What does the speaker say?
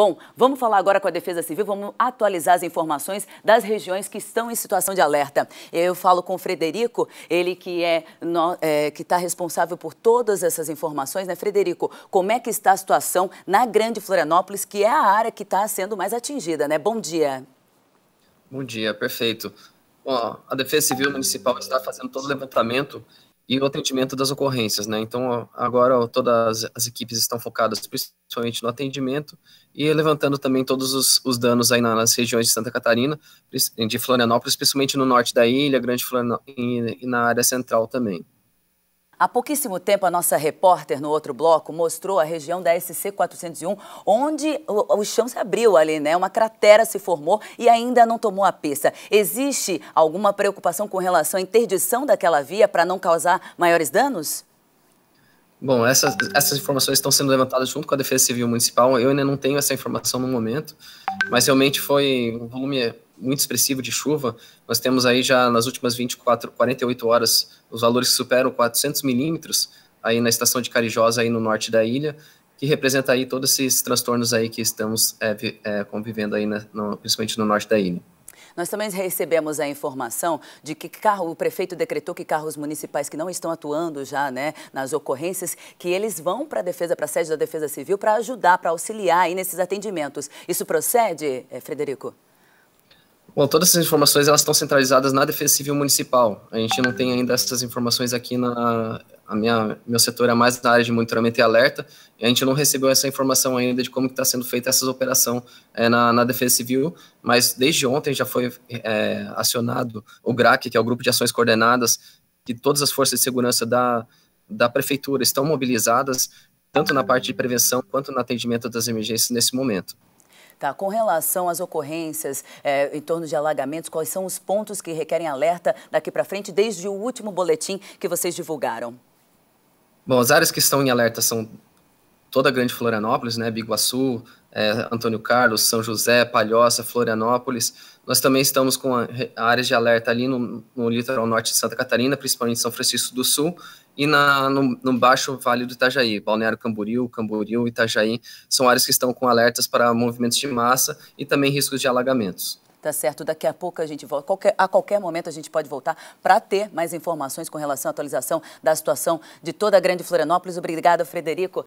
Bom, vamos falar agora com a Defesa Civil, vamos atualizar as informações das regiões que estão em situação de alerta. Eu falo com o Frederico, ele que é, no, é que está responsável por todas essas informações, né? Frederico, como é que está a situação na Grande Florianópolis, que é a área que está sendo mais atingida, né? Bom dia. Bom dia, perfeito. Bom, a Defesa Civil Municipal está fazendo todo o levantamento e o atendimento das ocorrências, né? Então, agora todas as equipes estão focadas principalmente no atendimento e levantando também todos os, os danos aí nas regiões de Santa Catarina, de Florianópolis, principalmente no norte da ilha, Grande Florianópolis e na área central também. Há pouquíssimo tempo, a nossa repórter no outro bloco mostrou a região da SC 401, onde o, o, chão se abriu ali, né? Uma cratera se formou e ainda não tomou a pista. Existe alguma preocupação com relação à interdição daquela via para não causar maiores danos? Bom, essas, essas informações estão sendo levantadas junto com a Defesa Civil Municipal. Eu ainda não tenho essa informação no momento, mas realmente foi um volume muito expressivo de chuva. Nós temos aí já nas últimas 24, 48 horas os valores que superam 400 milímetros aí na estação de Carijosa aí no norte da ilha, que representa aí todos esses transtornos aí que estamos é, é, convivendo aí, na, no, principalmente no norte da ilha. Nós também recebemos a informação de que carro, o prefeito decretou que carros municipais que não estão atuando já né, nas ocorrências, que eles vão para a defesa, para a sede da Defesa Civil, para ajudar, para auxiliar aí nesses atendimentos. Isso procede, é, Frederico? Bom, todas essas informações elas estão centralizadas na Defesa Civil Municipal. A gente não tem ainda essas informações aqui na a minha meu setor é mais na área de monitoramento e alerta. E a gente não recebeu essa informação ainda de como está sendo feita essa operação é, na, na Defesa Civil. Mas desde ontem já foi é, acionado o GRAC, que é o Grupo de Ações Coordenadas, que todas as forças de segurança da da prefeitura estão mobilizadas tanto na parte de prevenção quanto no atendimento das emergências nesse momento. Tá, com relação às ocorrências é, em torno de alagamentos, quais são os pontos que requerem alerta daqui para frente, desde o último boletim que vocês divulgaram? Bom, as áreas que estão em alerta são toda a Grande Florianópolis, né, Biguaçu, é, Antônio Carlos, São José, Palhoça, Florianópolis. Nós também estamos com áreas de alerta ali no, no, litoral norte de Santa Catarina, principalmente São Francisco do Sul, e na, no, no, Baixo Vale do Itajaí, Balneário Camboriú, Camboriú, Itajaí, são áreas que estão com alertas para movimentos de massa e também riscos de alagamentos. Tá certo, daqui a pouco a gente volta, qualquer, a qualquer momento a gente pode voltar para ter mais informações com relação à atualização da situação de toda a Grande Florianópolis. Obrigada, Frederico.